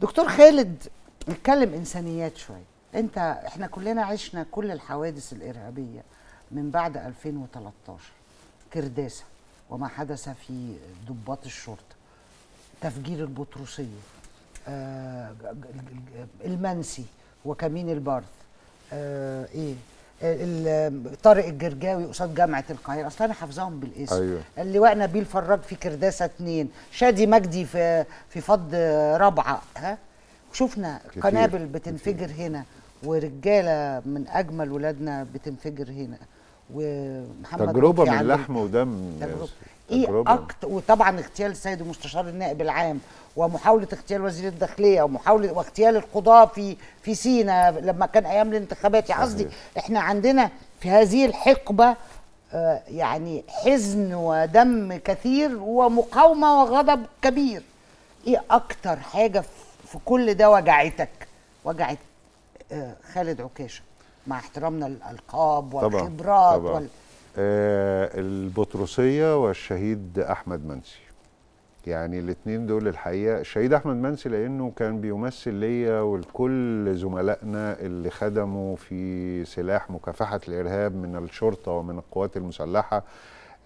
دكتور خالد نتكلم انسانيات شويه انت احنا كلنا عشنا كل الحوادث الارهابيه من بعد 2013 كرداسه وما حدث في ضباط الشرطه تفجير البطرسيه آه، المنسي وكمين البارث آه، ايه طارق الجرجاوي قصاد جامعه القاهره اصل انا حافظاهم بالاسم أيوة. اللواء نبيل فراج في كرداسه اثنين شادي مجدي في في فض رابعه ها شفنا قنابل بتنفجر كتير. هنا ورجاله من اجمل ولادنا بتنفجر هنا ومحمد تجربه من لحم ودم تجربة. ايه اكتر وطبعا اغتيال السيد المستشار النائب العام ومحاوله اغتيال وزير الداخليه ومحاوله واغتيال القضاه في في سينا لما كان ايام الانتخابات يعني قصدي احنا عندنا في هذه الحقبه آه، يعني حزن ودم كثير ومقاومه وغضب كبير ايه اكتر حاجه في كل ده وجعتك وجعت آه، خالد عكاشه مع احترامنا للالقاب والخبرات طبعا. طبعا. وال... آه، البطرسية والشهيد أحمد منسي يعني الاثنين دول الحقيقة الشهيد أحمد منسي لأنه كان بيمثل ليا ولكل زملائنا اللي خدموا في سلاح مكافحة الإرهاب من الشرطة ومن القوات المسلحة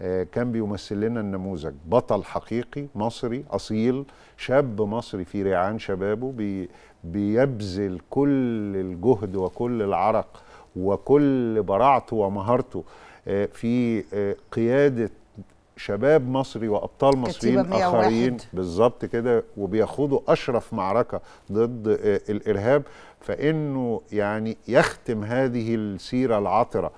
آه، كان بيمثل لنا النموذج بطل حقيقي مصري أصيل شاب مصري في ريعان شبابه بيبذل كل الجهد وكل العرق وكل براعته ومهارته آه، في آه، قياده شباب مصري وابطال مصريين اخرين بالظبط كده وبيخوضوا اشرف معركه ضد آه، الارهاب فانه يعني يختم هذه السيره العطره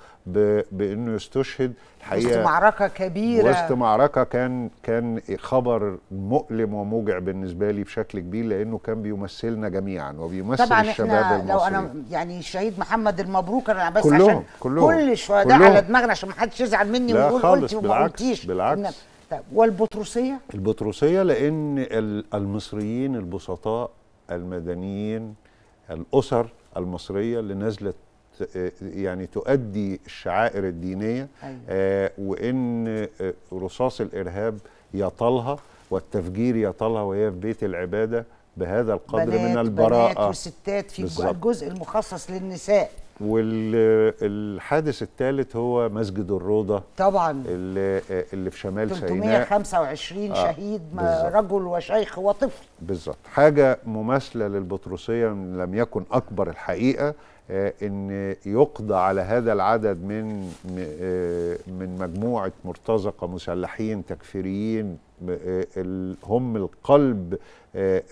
بانه يستشهد الحقيقه وسط معركه كبيره وسط معركه كان كان خبر مؤلم وموجع بالنسبه لي بشكل كبير لانه كان بيمثلنا جميعا وبيمثل طبعا الشباب احنا لو انا يعني الشهيد محمد المبروك انا بس كلهم عشان كلهم كل الشهداء على دماغنا عشان ما حدش يزعل مني ويقول قلتي وما قلتيش بالعكس طب والبطروسيه؟ البطروسيه لان المصريين البسطاء المدنيين الاسر المصريه اللي نزلت آه، يعني تؤدي الشعائر الدينيه أيوة. آه، وان آه، رصاص الارهاب يطالها والتفجير يطالها وهي في بيت العباده بهذا القدر بنات من البراءه بنات وستات في بالزبط. الجزء المخصص للنساء والحادث الثالث هو مسجد الروضة طبعا اللي, اللي في شمال 325 سيناء 325 شهيد آه رجل وشيخ وطفل بالظبط حاجة مماثلة للبطرسية لم يكن أكبر الحقيقة آه، ان يقضى على هذا العدد من آه، من مجموعه مرتزقه مسلحين تكفيريين آه، هم القلب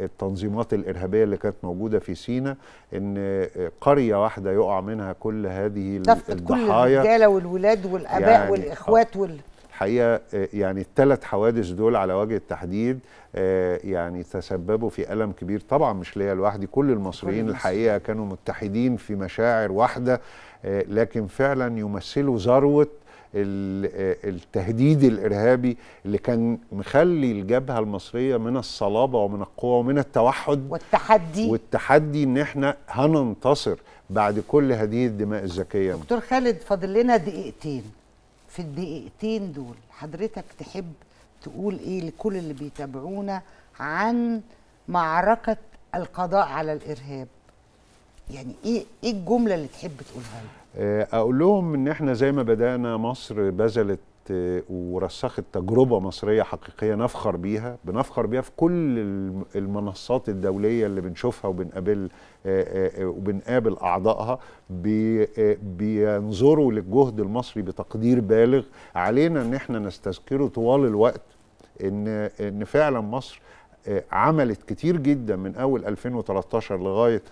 التنظيمات الارهابيه اللي كانت موجوده في سينا ان قريه واحده يقع منها كل هذه الضحايا كل الرجاله والولاد والاباء يعني والاخوات وال الحقيقه آه، يعني الثلاث حوادث دول على وجه التحديد آه، يعني تسببوا في الم كبير طبعا مش ليا لوحدي كل المصريين الحقيقه كانوا متحدين في مشاعر واحده آه، لكن فعلا يمثلوا ذروه التهديد الارهابي اللي كان مخلي الجبهه المصريه من الصلابه ومن القوه ومن التوحد والتحدي والتحدي ان احنا هننتصر بعد كل هذه الدماء الذكيه دكتور خالد فاضل لنا دقيقتين في الدقيقتين دول حضرتك تحب تقول ايه لكل اللي بيتابعونا عن معركه القضاء على الارهاب يعني ايه ايه الجمله اللي تحب تقولها لهم آه، اقول لهم ان احنا زي ما بدانا مصر بذلت ورسخت تجربه مصريه حقيقيه نفخر بيها بنفخر بيها في كل المنصات الدوليه اللي بنشوفها وبنقابل آه، آه، آه، وبنقابل اعضائها بينظروا للجهد المصري بتقدير بالغ علينا ان احنا نستذكره طوال الوقت ان ان فعلا مصر عملت كتير جدا من اول 2013 لغايه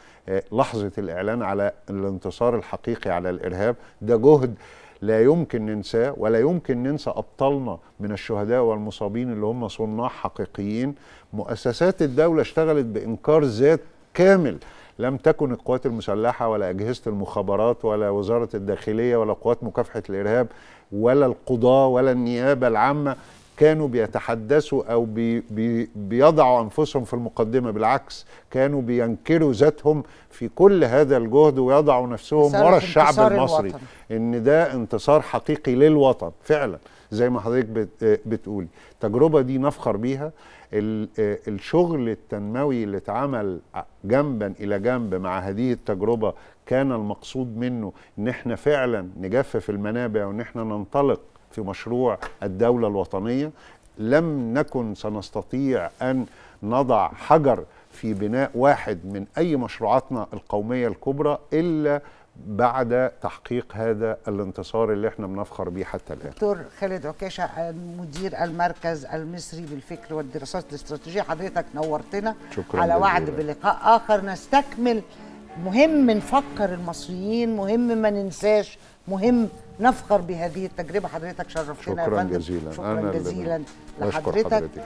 لحظه الاعلان على الانتصار الحقيقي على الارهاب ده جهد لا يمكن ننساه ولا يمكن ننسى أبطالنا من الشهداء والمصابين اللي هم صناع حقيقيين مؤسسات الدولة اشتغلت بإنكار ذات كامل لم تكن القوات المسلحة ولا أجهزة المخابرات ولا وزارة الداخلية ولا قوات مكافحة الإرهاب ولا القضاة ولا النيابة العامة كانوا بيتحدثوا او بي بي بيضعوا انفسهم في المقدمه بالعكس كانوا بينكروا ذاتهم في كل هذا الجهد ويضعوا نفسهم ورا الشعب المصري الوطن. ان ده انتصار حقيقي للوطن فعلا زي ما حضرتك آه، بتقولي التجربه دي نفخر بيها آه، الشغل التنموي اللي اتعمل جنبا الى جنب مع هذه التجربه كان المقصود منه ان احنا فعلا نجفف المنابع وان احنا ننطلق في مشروع الدولة الوطنية لم نكن سنستطيع أن نضع حجر في بناء واحد من أي مشروعاتنا القومية الكبرى إلا بعد تحقيق هذا الانتصار اللي احنا بنفخر بيه حتى الان. دكتور خالد عكاشة مدير المركز المصري بالفكر والدراسات الاستراتيجيه حضرتك نورتنا شكرا على وعد بلقاء اخر نستكمل مهم نفكر المصريين مهم ما ننساش مهم نفخر بهذه التجربه حضرتك شرفتنا شكرا جزيلا شكرا جزيلا لحضرتك